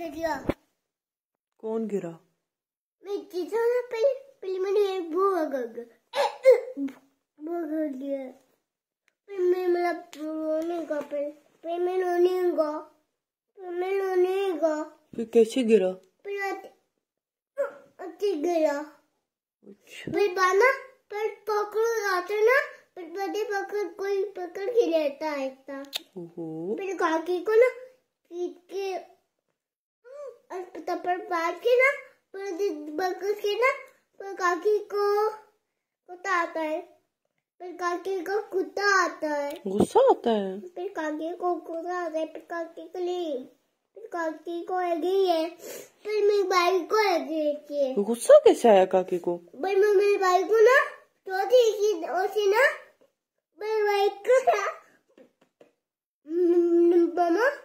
गिरा कौन गिरा मैं गिरा ना पहले पहले मैंने एक भूखा कर कर दिया फिर मैं मतलब रोने का फिर फिर मैं रोने का फिर मैं रोने का फिर कैसे गिरा फिर अच्छे गिरा अच्छा। फिर बाना पर पकड़ जाते ना फिर बड़े पकड़ कोई पकड़ के लेता है फिर काकी को ना तपर पार के ना पर बकर के ना पर काकी को कुत्ता आता है पर काकी को कुत्ता आता है गुस्सा आता है पर काकी को गुस्सा आता है पर काकी के लिए पर काकी को गई है पर मेरे भाई को गई है गुस्सा कैसे आया काकी को भाई मैं मेरे भाई को ना तो थी उसे ना मेरे भाई को ना मामा हम्म,